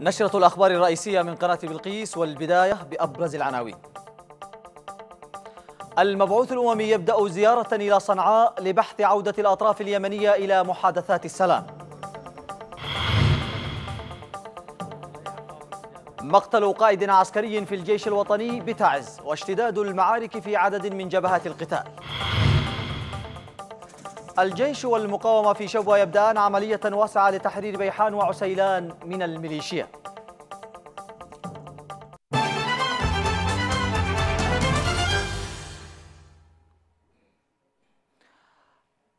نشرة الأخبار الرئيسية من قناة بلقيس والبداية بأبرز العناوين المبعوث الأممي يبدأ زيارة إلى صنعاء لبحث عودة الأطراف اليمنية إلى محادثات السلام مقتل قائد عسكري في الجيش الوطني بتعز واشتداد المعارك في عدد من جبهات القتال الجيش والمقاومة في شبوة يبدأان عملية واسعة لتحرير بيحان وعسيلان من الميليشيا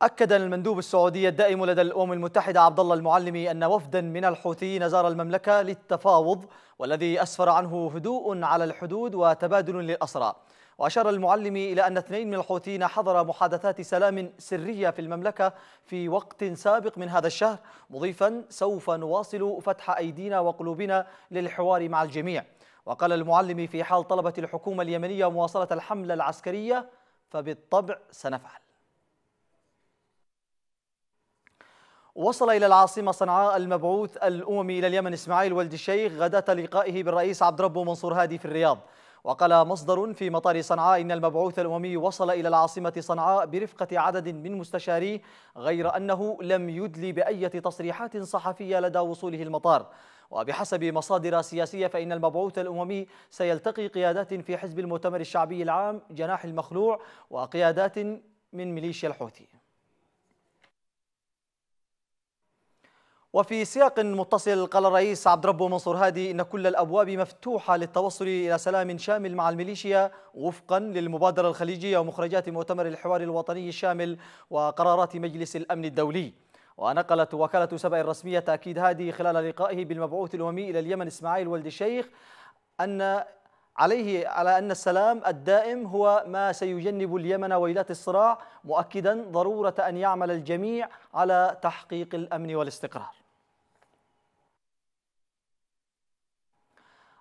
أكد المندوب السعودي الدائم لدى الأمم المتحدة عبد الله المعلمي أن وفدا من الحوثيين زار المملكة للتفاوض والذي أسفر عنه هدوء على الحدود وتبادل للأسرى وأشار المعلم إلى أن اثنين من الحوثيين حضر محادثات سلام سرية في المملكة في وقت سابق من هذا الشهر مضيفا سوف نواصل فتح أيدينا وقلوبنا للحوار مع الجميع وقال المعلم في حال طلبت الحكومة اليمنية مواصلة الحملة العسكرية فبالطبع سنفعل وصل إلى العاصمة صنعاء المبعوث الأممي إلى اليمن إسماعيل ولد الشيخ غداة لقائه بالرئيس عبد ربه منصور هادي في الرياض وقال مصدر في مطار صنعاء إن المبعوث الأممي وصل إلى العاصمة صنعاء برفقة عدد من مستشاريه غير أنه لم يدلي بأية تصريحات صحفية لدى وصوله المطار وبحسب مصادر سياسية فإن المبعوث الأممي سيلتقي قيادات في حزب المؤتمر الشعبي العام جناح المخلوع وقيادات من ميليشيا الحوثي وفي سياق متصل قال الرئيس عبد ربه منصور هادي ان كل الابواب مفتوحه للتوصل الى سلام شامل مع الميليشيا وفقا للمبادره الخليجيه ومخرجات مؤتمر الحوار الوطني الشامل وقرارات مجلس الامن الدولي. ونقلت وكاله سبأ الرسميه تاكيد هادي خلال لقائه بالمبعوث الاممي الى اليمن اسماعيل ولد الشيخ ان عليه على أن السلام الدائم هو ما سيجنب اليمن ويلات الصراع مؤكدا ضرورة أن يعمل الجميع على تحقيق الأمن والاستقرار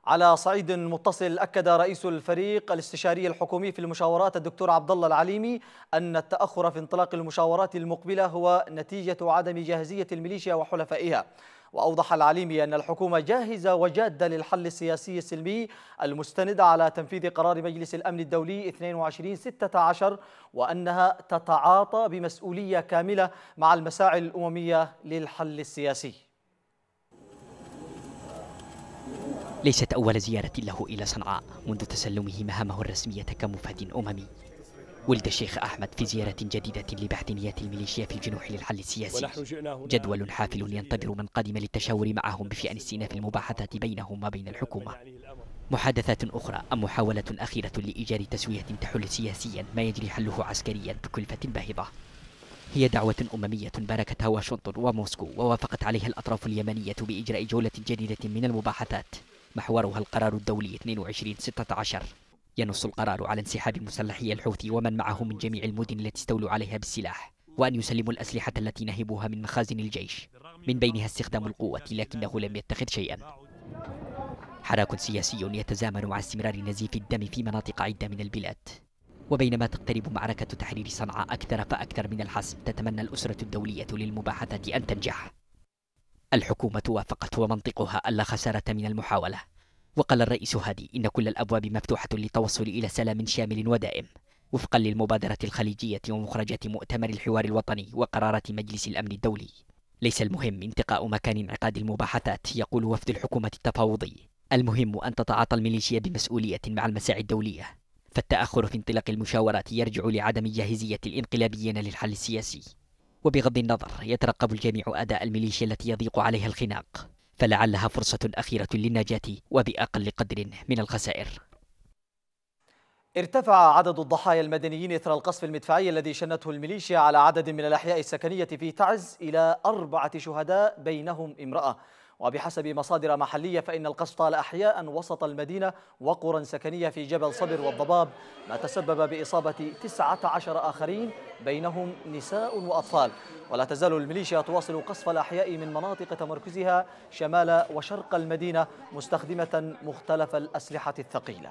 على صعيد متصل أكد رئيس الفريق الاستشاري الحكومي في المشاورات الدكتور عبد الله العليمي أن التأخر في انطلاق المشاورات المقبلة هو نتيجة عدم جاهزية الميليشيا وحلفائها وأوضح العليمي أن الحكومة جاهزة وجادة للحل السياسي السلمي المستند على تنفيذ قرار مجلس الأمن الدولي 2216 وأنها تتعاطى بمسؤولية كاملة مع المساعي الأممية للحل السياسي ليست أول زيارة له إلى صنعاء منذ تسلمه مهامه الرسمية كمفاد أممي ولد الشيخ أحمد في زيارة جديدة لبحث الميليشيا في الجنوح للحل السياسي جدول حافل ينتظر من قادم للتشاور معهم بشأن استئناف المباحثات بينهم وبين الحكومة محادثات أخرى أم محاولة أخيرة لإيجاد تسوية تحل سياسيا ما يجري حله عسكريا بكلفة باهظة هي دعوة أممية باركتها واشنطن وموسكو ووافقت عليها الأطراف اليمنية بإجراء جولة جديدة من المباحثات محورها القرار الدولي 2216 ينص القرار على انسحاب مسلحي الحوثي ومن معه من جميع المدن التي استولوا عليها بالسلاح وأن يسلموا الأسلحة التي نهبوها من مخازن الجيش من بينها استخدام القوة لكنه لم يتخذ شيئا حراك سياسي يتزامن مع استمرار نزيف الدم في مناطق عدة من البلاد وبينما تقترب معركة تحرير صنعاء أكثر فأكثر من الحسم تتمنى الأسرة الدولية للمباحثة أن تنجح الحكومة وافقت ومنطقها ألا خسارة من المحاولة وقال الرئيس هادي إن كل الأبواب مفتوحة للتوصل إلى سلام شامل ودائم وفقا للمبادرة الخليجية ومخرجات مؤتمر الحوار الوطني وقرارات مجلس الأمن الدولي ليس المهم انتقاء مكان انعقاد المباحثات يقول وفد الحكومة التفاوضي المهم أن تتعاطى الميليشيا بمسؤولية مع المساعي الدولية فالتأخر في انطلاق المشاورات يرجع لعدم جاهزية الانقلابيين للحل السياسي وبغض النظر يترقب الجميع أداء الميليشيا التي يضيق عليها الخناق فلعلها فرصة أخيرة للنجاة وبأقل قدر من الخسائر ارتفع عدد الضحايا المدنيين إثر القصف المدفعي الذي شنته الميليشيا على عدد من الأحياء السكنية في تعز إلى أربعة شهداء بينهم امرأة وبحسب مصادر محلية فإن طال أحياء وسط المدينة وقرى سكنية في جبل صبر والضباب ما تسبب بإصابة 19 آخرين بينهم نساء وأطفال ولا تزال الميليشيا تواصل قصف الأحياء من مناطق تمركزها شمال وشرق المدينة مستخدمة مختلف الأسلحة الثقيلة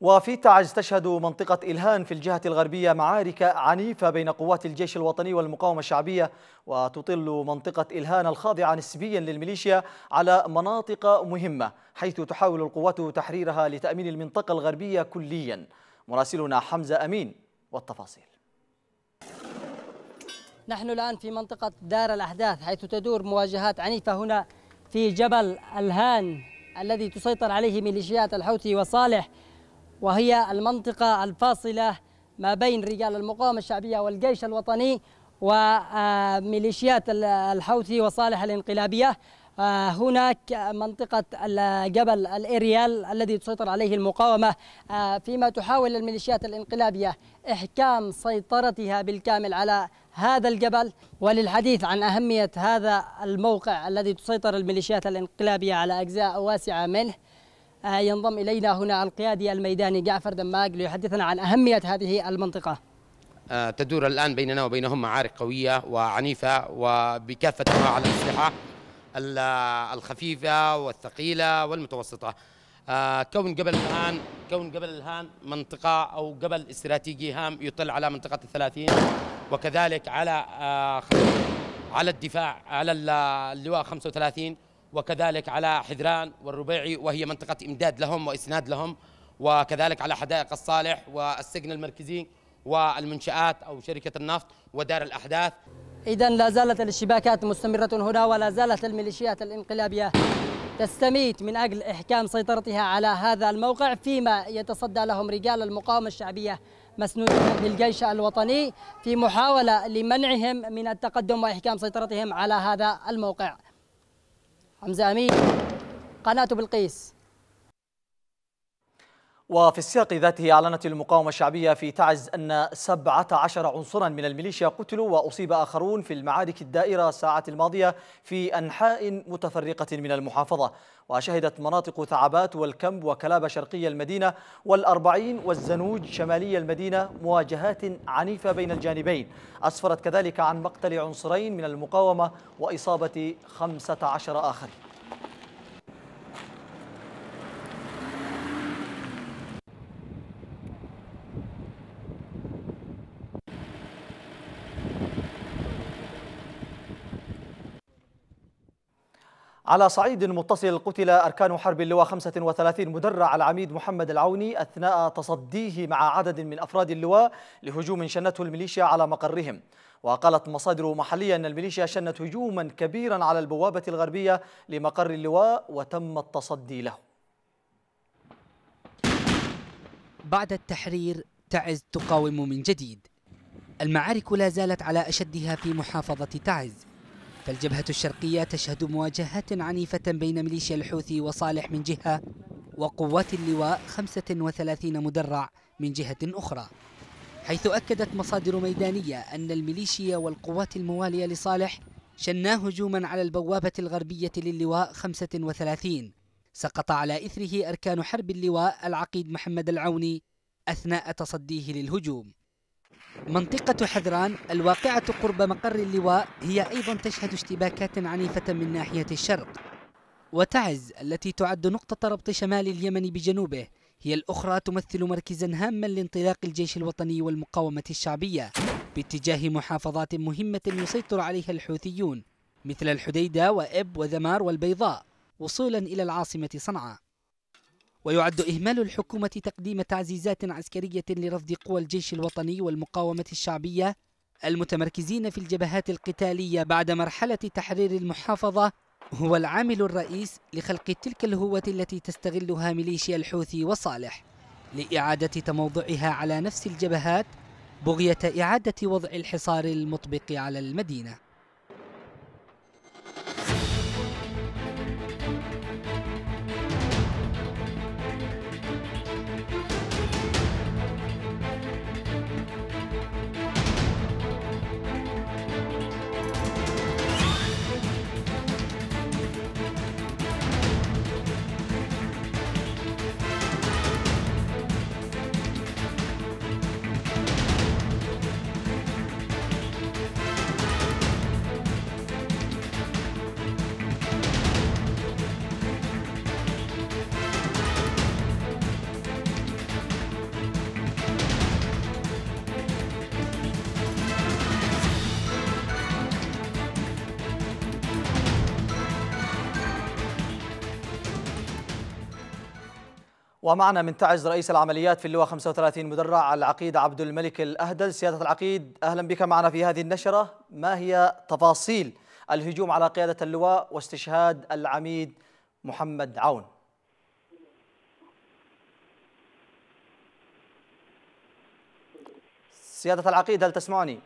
وفي تعز تشهد منطقة إلهان في الجهة الغربية معارك عنيفة بين قوات الجيش الوطني والمقاومة الشعبية وتطل منطقة إلهان الخاضعة نسبيا للميليشيا على مناطق مهمة حيث تحاول القوات تحريرها لتأمين المنطقة الغربية كليا مراسلنا حمزة أمين والتفاصيل نحن الآن في منطقة دار الأحداث حيث تدور مواجهات عنيفة هنا في جبل الهان الذي تسيطر عليه ميليشيات الحوثي وصالح وهي المنطقة الفاصلة ما بين رجال المقاومة الشعبية والجيش الوطني وميليشيات الحوثي وصالح الانقلابية آه، هناك منطقة جبل الإريال الذي تسيطر عليه المقاومة آه، فيما تحاول الميليشيات الانقلابية إحكام سيطرتها بالكامل على هذا الجبل وللحديث عن أهمية هذا الموقع الذي تسيطر الميليشيات الانقلابية على أجزاء واسعة منه ينضم إلينا هنا القيادي الميداني جعفر دماج ليحدثنا عن أهمية هذه المنطقة آه، تدور الآن بيننا وبينهم معارك قوية وعنيفة وبكافة أنواع الأسلحة الخفيفة والثقيلة والمتوسطة آه، كون قبل الآن كون قبل الآن منطقة أو قبل استراتيجي هام يطل على منطقة الثلاثين وكذلك على آه، على الدفاع على اللواء 35 وكذلك على حذران والربيعي وهي منطقة إمداد لهم وإسناد لهم وكذلك على حدائق الصالح والسجن المركزي والمنشآت أو شركة النفط ودار الأحداث إذا لا زالت الاشتباكات مستمرة هنا ولا زالت الميليشيات الانقلابية تستميت من أجل إحكام سيطرتها على هذا الموقع فيما يتصدى لهم رجال المقاومة الشعبية مسنودين للجيش الوطني في محاولة لمنعهم من التقدم وإحكام سيطرتهم على هذا الموقع حمزة أمين قناة بلقيس وفي السياق ذاته أعلنت المقاومة الشعبية في تعز أن 17 عنصرا من الميليشيا قتلوا وأصيب آخرون في المعارك الدائرة ساعة الماضية في أنحاء متفرقة من المحافظة وشهدت مناطق ثعبات والكمب وكلابة شرقية المدينة والأربعين والزنوج شمالية المدينة مواجهات عنيفة بين الجانبين أسفرت كذلك عن مقتل عنصرين من المقاومة وإصابة 15 آخرين على صعيد متصل قتل أركان حرب اللواء 35 مدرع العميد محمد العوني أثناء تصديه مع عدد من أفراد اللواء لهجوم شنته الميليشيا على مقرهم وقالت مصادر محلية أن الميليشيا شنت هجوما كبيرا على البوابة الغربية لمقر اللواء وتم التصدي له بعد التحرير تعز تقاوم من جديد المعارك لا زالت على أشدها في محافظة تعز فالجبهة الشرقية تشهد مواجهات عنيفة بين ميليشيا الحوثي وصالح من جهة وقوات اللواء 35 مدرع من جهة أخرى حيث أكدت مصادر ميدانية أن الميليشيا والقوات الموالية لصالح شنا هجوما على البوابة الغربية للواء 35 سقط على إثره أركان حرب اللواء العقيد محمد العوني أثناء تصديه للهجوم منطقة حذران الواقعة قرب مقر اللواء هي أيضا تشهد اشتباكات عنيفة من ناحية الشرق وتعز التي تعد نقطة ربط شمال اليمن بجنوبه هي الأخرى تمثل مركزا هاما لانطلاق الجيش الوطني والمقاومة الشعبية باتجاه محافظات مهمة يسيطر عليها الحوثيون مثل الحديدة وإب وذمار والبيضاء وصولا إلى العاصمة صنعاء ويعد إهمال الحكومة تقديم تعزيزات عسكرية لرفض قوى الجيش الوطني والمقاومة الشعبية المتمركزين في الجبهات القتالية بعد مرحلة تحرير المحافظة هو العامل الرئيس لخلق تلك الهوة التي تستغلها ميليشيا الحوثي وصالح لإعادة تموضعها على نفس الجبهات بغية إعادة وضع الحصار المطبق على المدينة ومعنا من تعز رئيس العمليات في اللواء 35 مدرع العقيد عبد الملك الأهدل سيادة العقيد أهلا بك معنا في هذه النشرة ما هي تفاصيل الهجوم على قيادة اللواء واستشهاد العميد محمد عون سيادة العقيد هل تسمعني؟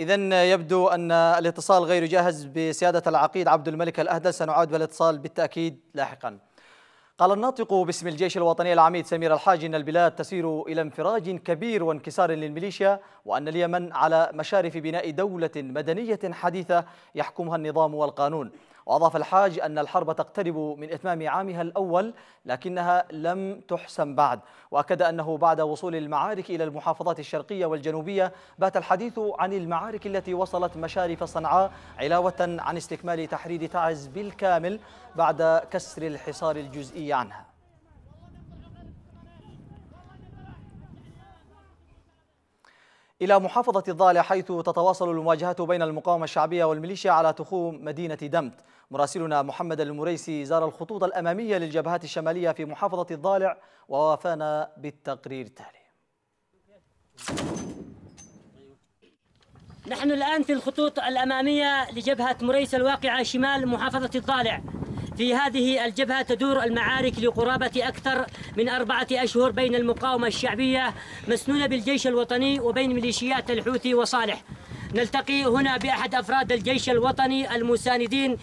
إذا يبدو أن الاتصال غير جاهز بسيادة العقيد عبد الملك الأهدل سنعود بالاتصال بالتأكيد لاحقا قال الناطق باسم الجيش الوطني العميد سمير الحاج أن البلاد تسير إلى انفراج كبير وانكسار للميليشيا وأن اليمن على مشارف بناء دولة مدنية حديثة يحكمها النظام والقانون وأضاف الحاج أن الحرب تقترب من إتمام عامها الأول لكنها لم تحسم بعد وأكد أنه بعد وصول المعارك إلى المحافظات الشرقية والجنوبية بات الحديث عن المعارك التي وصلت مشارف صنعاء علاوة عن استكمال تحرير تعز بالكامل بعد كسر الحصار الجزئي عنها إلى محافظة الضالع حيث تتواصل المواجهات بين المقاومة الشعبية والميليشيا على تخوم مدينة دمت مراسلنا محمد المريسي زار الخطوط الأمامية للجبهات الشمالية في محافظة الضالع ووافانا بالتقرير التالي نحن الآن في الخطوط الأمامية لجبهة مريس الواقعة شمال محافظة الضالع في هذه الجبهة تدور المعارك لقرابة أكثر من أربعة أشهر بين المقاومة الشعبية مسنونة بالجيش الوطني وبين ميليشيات الحوثي وصالح نلتقي هنا بأحد أفراد الجيش الوطني المساندين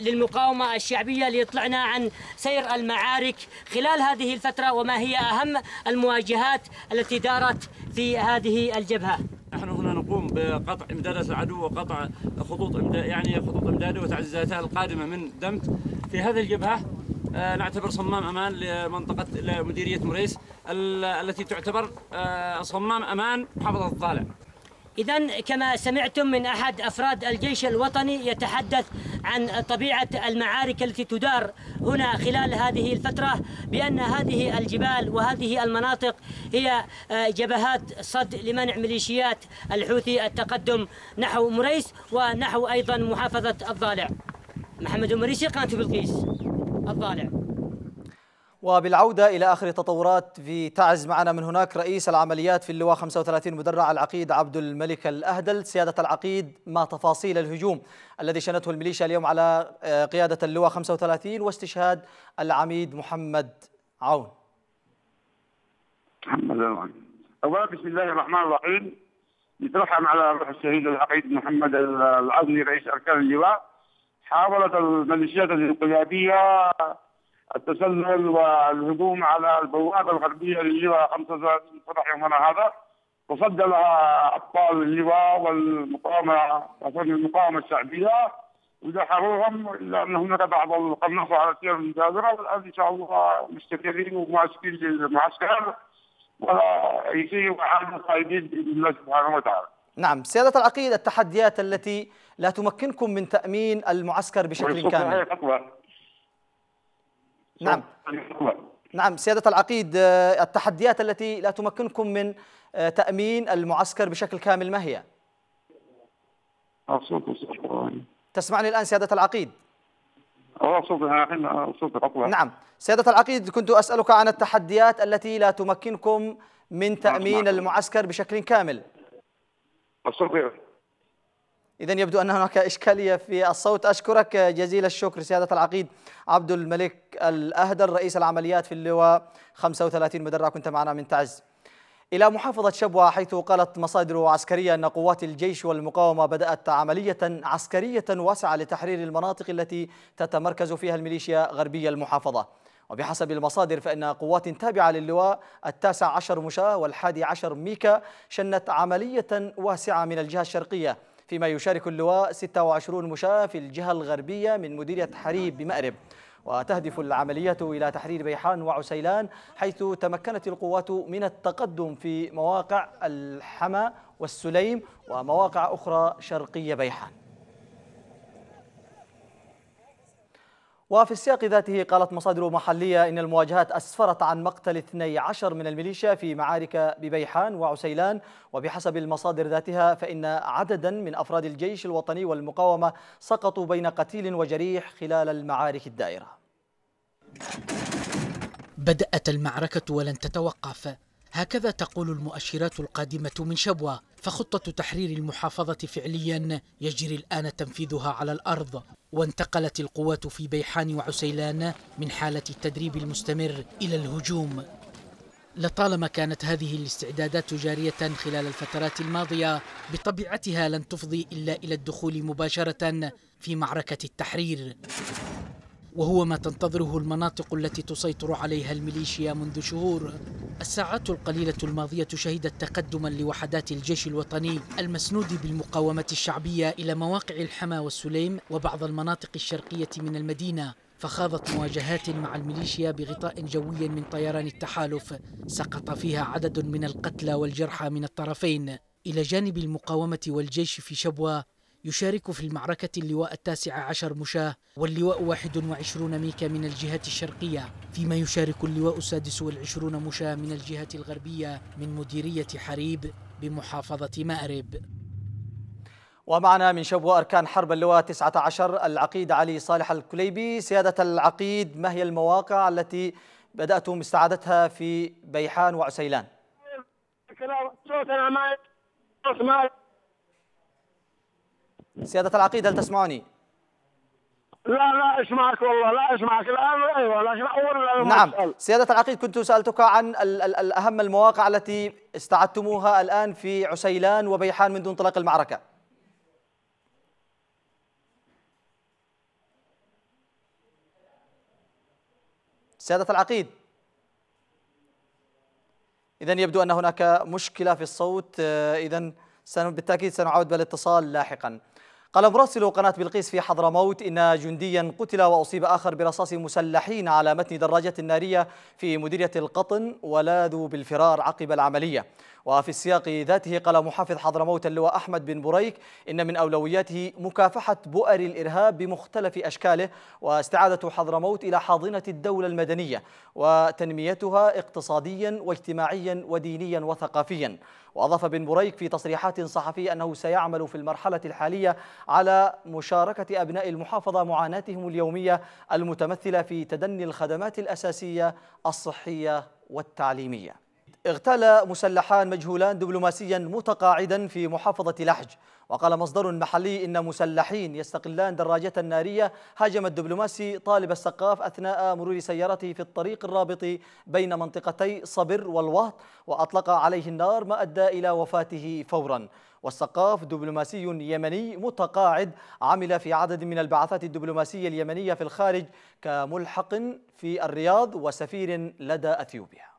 للمقاومة الشعبية ليطلعنا عن سير المعارك خلال هذه الفترة وما هي أهم المواجهات التي دارت في هذه الجبهة نحن هنا نقوم بقطع امدادات العدو وقطع خطوط إمداد يعني خطوط امداده وتعزيزاتها القادمه من دمت في هذه الجبهه آه، نعتبر صمام امان لمنطقه لمديريه مريس التي تعتبر آه، صمام امان محافظه الطالع إذا كما سمعتم من أحد أفراد الجيش الوطني يتحدث عن طبيعة المعارك التي تدار هنا خلال هذه الفترة بأن هذه الجبال وهذه المناطق هي آه، جبهات صد لمنع ميليشيات الحوثي التقدم نحو مريس ونحو أيضا محافظة الضالع محمد مريسي قناة بلقيس الضالع وبالعودة إلى آخر التطورات في تعز معنا من هناك رئيس العمليات في اللواء 35 مدرع العقيد عبد الملك الأهدل سيادة العقيد ما تفاصيل الهجوم الذي شنته الميليشيا اليوم على آه، قيادة اللواء 35 واستشهاد العميد محمد عون محمد عون أولا بسم الله الرحمن الرحيم نترحم على روح الشهيد العقيد محمد العزمي رئيس أركان اللواء حاولت الميليشيات الانقلابية التسلل والهجوم على البوابه الغربيه للواء 35 صباح يومنا هذا لها ابطال اللواء والمقاومه المقاومه الشعبيه ودحروهم الا ان هناك بعض القناصه على سير المجاوره والان ان شاء الله مستقرين وماسكين للمعسكر ويسيروا اي القائدين باذن الله سبحانه وتعالى. نعم سيادة العقيد التحديات التي لا تمكنكم من تأمين المعسكر بشكل كامل نعم نعم سيادة العقيد آه، التحديات التي لا تمكنكم من آه، تأمين المعسكر بشكل كامل ما هي؟ تسمعني الآن سيادة العقيد؟ نعم سيادة العقيد كنت أسألك عن التحديات التي لا تمكنكم من تأمين نعم. المعسكر بشكل كامل إذا يبدو أن هناك إشكالية في الصوت أشكرك جزيل الشكر سيادة العقيد عبد الملك الأهدر رئيس العمليات في اللواء 35 مدرع كنت معنا من تعز إلى محافظة شبوة حيث قالت مصادر عسكرية أن قوات الجيش والمقاومة بدأت عملية عسكرية واسعة لتحرير المناطق التي تتمركز فيها الميليشيا غربية المحافظة وبحسب المصادر فإن قوات تابعة للواء التاسع عشر مشاة والحادي عشر ميكا شنت عملية واسعة من الجهة الشرقية فيما يشارك اللواء 26 مشاة في الجهة الغربية من مديرية حريب بمأرب وتهدف العملية إلى تحرير بيحان وعسيلان حيث تمكنت القوات من التقدم في مواقع الحما والسليم ومواقع أخرى شرقية بيحان وفي السياق ذاته قالت مصادر محلية إن المواجهات أسفرت عن مقتل 12 من الميليشيا في معارك ببيحان وعسيلان وبحسب المصادر ذاتها فإن عددا من أفراد الجيش الوطني والمقاومة سقطوا بين قتيل وجريح خلال المعارك الدائرة بدأت المعركة ولن تتوقف هكذا تقول المؤشرات القادمة من شبوة فخطة تحرير المحافظة فعليا يجري الآن تنفيذها على الأرض وانتقلت القوات في بيحان وعسيلان من حالة التدريب المستمر إلى الهجوم لطالما كانت هذه الاستعدادات جارية خلال الفترات الماضية بطبيعتها لن تفضي إلا إلى الدخول مباشرة في معركة التحرير وهو ما تنتظره المناطق التي تسيطر عليها الميليشيا منذ شهور الساعات القليلة الماضية شهدت تقدما لوحدات الجيش الوطني المسنود بالمقاومة الشعبية إلى مواقع الحما والسليم وبعض المناطق الشرقية من المدينة فخاضت مواجهات مع الميليشيا بغطاء جوي من طيران التحالف سقط فيها عدد من القتلى والجرحى من الطرفين إلى جانب المقاومة والجيش في شبوة يشارك في المعركة اللواء التاسع عشر مشاة واللواء 21 ميكا من الجهة الشرقية فيما يشارك اللواء السادس والعشرون مشاة من الجهة الغربية من مديرية حريب بمحافظة مأرب ومعنا من شبو أركان حرب اللواء 19 العقيد علي صالح الكليبي سيادة العقيد ما هي المواقع التي بدأتم استعادتها في بيحان وعسيلان سيادة العقيد هل تسمعني؟ لا لا اسمعك والله لا اسمعك الان ايوه لا اسمع اول نعم سياده العقيد كنت سالتك عن ال ال اهم المواقع التي استعدتموها الان في عسيلان وبيحان منذ انطلاق المعركه سياده العقيد اذا يبدو ان هناك مشكله في الصوت آه، اذا بالتاكيد سنعود بالاتصال لاحقا قال مراسل قناة بلقيس في حضرموت إن جنديا قتل وأصيب آخر برصاص مسلحين على متن دراجة نارية في مديرية القطن ولاذوا بالفرار عقب العملية وفي السياق ذاته قال محافظ حضرموت اللواء أحمد بن بريك إن من أولوياته مكافحة بؤر الإرهاب بمختلف أشكاله واستعادة حضرموت إلى حاضنة الدولة المدنية وتنميتها اقتصاديا واجتماعيا ودينيا وثقافيا وأضاف بن بريك في تصريحات صحفية أنه سيعمل في المرحلة الحالية على مشاركة أبناء المحافظة معاناتهم اليومية المتمثلة في تدني الخدمات الأساسية الصحية والتعليمية اغتال مسلحان مجهولان دبلوماسيا متقاعدا في محافظة لحج وقال مصدر محلي إن مسلحين يستقلان دراجة نارية هاجم الدبلوماسي طالب السقاف أثناء مرور سيارته في الطريق الرابط بين منطقتي صبر والوهط وأطلق عليه النار ما أدى إلى وفاته فورا والسقاف دبلوماسي يمني متقاعد عمل في عدد من البعثات الدبلوماسية اليمنية في الخارج كملحق في الرياض وسفير لدى أثيوبيا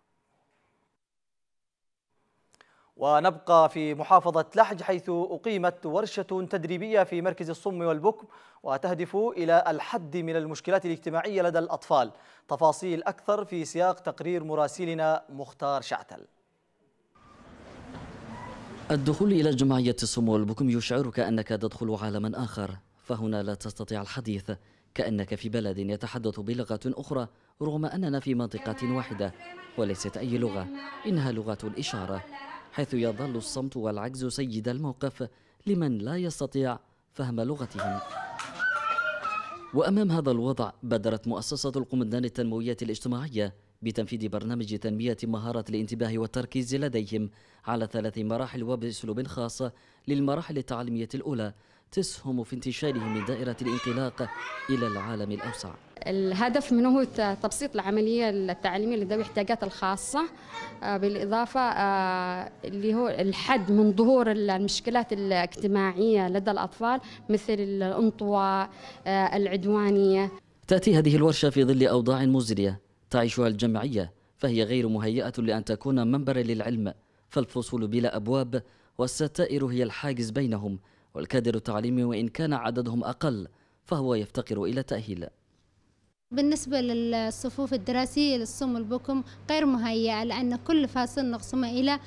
ونبقى في محافظة لحج حيث أقيمت ورشة تدريبية في مركز الصم والبكم وتهدف إلى الحد من المشكلات الاجتماعية لدى الأطفال تفاصيل أكثر في سياق تقرير مراسلنا مختار شعتل الدخول إلى جمعية الصم والبكم يشعرك أنك تدخل عالما آخر فهنا لا تستطيع الحديث كأنك في بلد يتحدث بلغة أخرى رغم أننا في منطقة واحدة وليست أي لغة إنها لغة الإشارة حيث يظل الصمت والعجز سيد الموقف لمن لا يستطيع فهم لغتهم وأمام هذا الوضع بادرت مؤسسة القمدان التنموية الاجتماعية بتنفيذ برنامج تنمية مهارة الانتباه والتركيز لديهم على ثلاث مراحل وبأسلوب خاص للمراحل التعليمية الأولى تسهم في انتشاره من دائرة الانطلاق إلى العالم الأوسع الهدف منه هو تبسيط العملية التعليمية لذوي الاحتياجات الخاصة آه، بالإضافة آه، اللي هو الحد من ظهور المشكلات الاجتماعية لدى الأطفال مثل الانطواء آه، العدوانية تأتي هذه الورشة في ظل أوضاع مزرية تعيشها الجمعية فهي غير مهيئة لأن تكون منبرا للعلم فالفصول بلا أبواب والستائر هي الحاجز بينهم والكادر التعليمي وإن كان عددهم أقل فهو يفتقر إلى تأهيل بالنسبة للصفوف الدراسية للصم البكم غير مهيئة لأن كل فاصل نقسمه إلى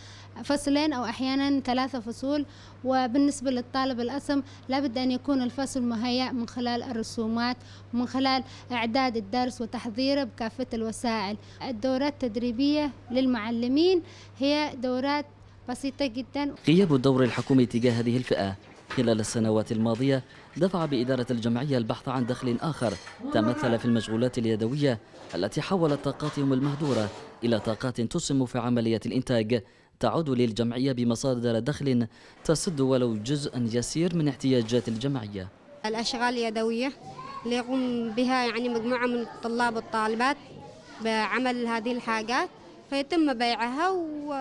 فصلين أو أحيانا ثلاثة فصول وبالنسبة للطالب الأسم لابد أن يكون الفصل مهيئ من خلال الرسومات من خلال إعداد الدرس وتحضيره بكافة الوسائل الدورات التدريبية للمعلمين هي دورات بسيطة جدا غياب الدور الحكومي تجاه هذه الفئة خلال السنوات الماضية دفع بإدارة الجمعية البحث عن دخل آخر تمثل في المشغولات اليدوية التي حولت طاقاتهم المهدورة إلى طاقات تسهم في عملية الإنتاج تعود للجمعية بمصادر دخل تسد ولو جزءا يسير من احتياجات الجمعية الأشغال اليدوية اللي يقوم بها يعني مجموعة من الطلاب والطالبات بعمل هذه الحاجات فيتم بيعها و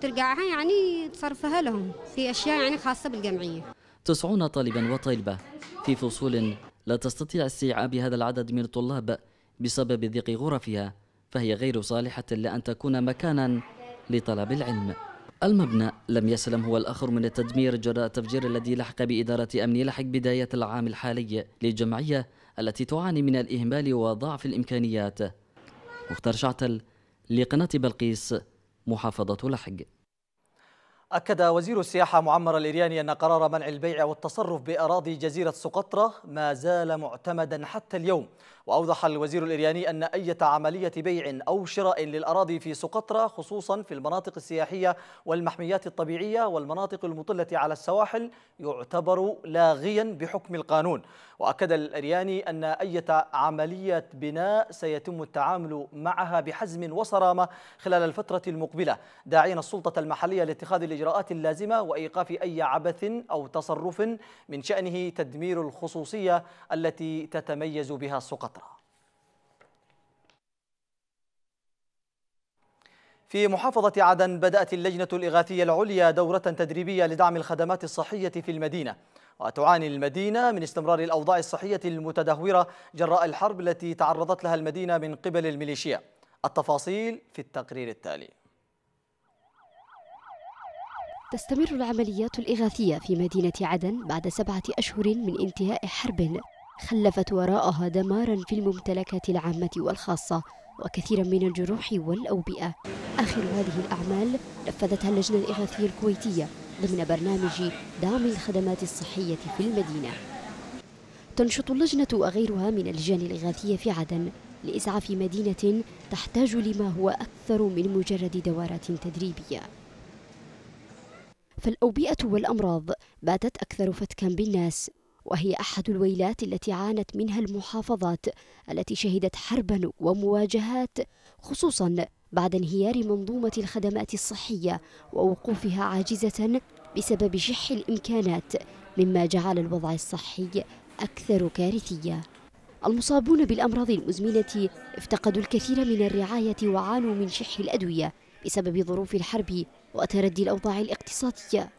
ترجعها يعني تصرفها لهم في أشياء يعني خاصة بالجمعية تسعون طالبا وطالبة في فصول لا تستطيع استيعاب هذا العدد من الطلاب بسبب ضيق غرفها فهي غير صالحة لأن تكون مكانا لطلب العلم المبنى لم يسلم هو الآخر من التدمير جراء التفجير الذي لحق بإدارة أمن لحق بداية العام الحالي للجمعية التي تعاني من الإهمال وضعف الإمكانيات مختار شعتل لقناة بلقيس محافظة لحج أكد وزير السياحة معمر الإرياني أن قرار منع البيع والتصرف بأراضي جزيرة سقطرة ما زال معتمدا حتى اليوم وأوضح الوزير الإرياني أن أي عملية بيع أو شراء للأراضي في سقطرى خصوصا في المناطق السياحية والمحميات الطبيعية والمناطق المطلة على السواحل يعتبر لاغيا بحكم القانون وأكد الإرياني أن أي عملية بناء سيتم التعامل معها بحزم وصرامة خلال الفترة المقبلة داعين السلطة المحلية لاتخاذ الإجراءات اللازمة وإيقاف أي عبث أو تصرف من شأنه تدمير الخصوصية التي تتميز بها سقطرى في محافظة عدن بدأت اللجنة الإغاثية العليا دورة تدريبية لدعم الخدمات الصحية في المدينة وتعاني المدينة من استمرار الأوضاع الصحية المتدهورة جراء الحرب التي تعرضت لها المدينة من قبل الميليشيا التفاصيل في التقرير التالي تستمر العمليات الإغاثية في مدينة عدن بعد سبعة أشهر من انتهاء حرب خلفت وراءها دمارا في الممتلكات العامة والخاصة وكثيرا من الجروح والأوبئة آخر هذه الأعمال نفذتها اللجنة الإغاثية الكويتية ضمن برنامج دعم الخدمات الصحية في المدينة تنشط اللجنة وغيرها من اللجان الإغاثية في عدن لإسعاف مدينة تحتاج لما هو أكثر من مجرد دورات تدريبية فالأوبئة والأمراض باتت أكثر فتكا بالناس وهي أحد الويلات التي عانت منها المحافظات التي شهدت حربا ومواجهات خصوصا بعد انهيار منظومة الخدمات الصحية ووقوفها عاجزة بسبب شح الإمكانات مما جعل الوضع الصحي أكثر كارثية المصابون بالأمراض المزمنة افتقدوا الكثير من الرعاية وعانوا من شح الأدوية بسبب ظروف الحرب وتردي الأوضاع الاقتصادية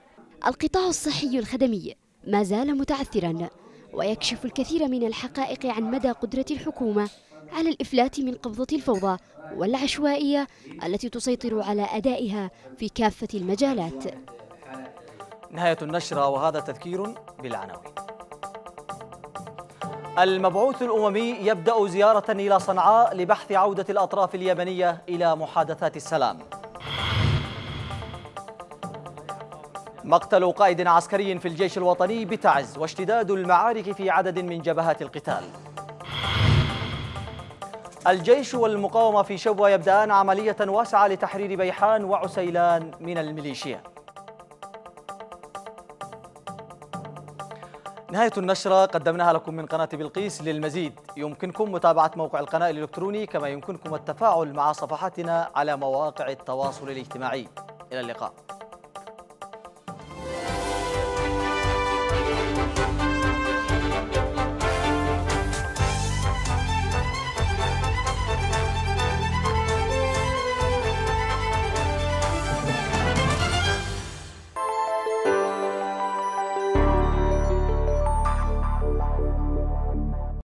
القطاع الصحي الخدمي ما زال متعثرا ويكشف الكثير من الحقائق عن مدى قدرة الحكومة على الإفلات من قبضة الفوضى والعشوائية التي تسيطر على أدائها في كافة المجالات نهاية النشرة وهذا تذكير بالعناوين المبعوث الأممي يبدأ زيارة إلى صنعاء لبحث عودة الأطراف اليمنية إلى محادثات السلام مقتل قائد عسكري في الجيش الوطني بتعز واشتداد المعارك في عدد من جبهات القتال الجيش والمقاومة في شبوة يبدأان عملية واسعة لتحرير بيحان وعسيلان من الميليشيا نهاية النشرة قدمناها لكم من قناة بلقيس للمزيد يمكنكم متابعة موقع القناة الإلكتروني كما يمكنكم التفاعل مع صفحتنا على مواقع التواصل الاجتماعي إلى اللقاء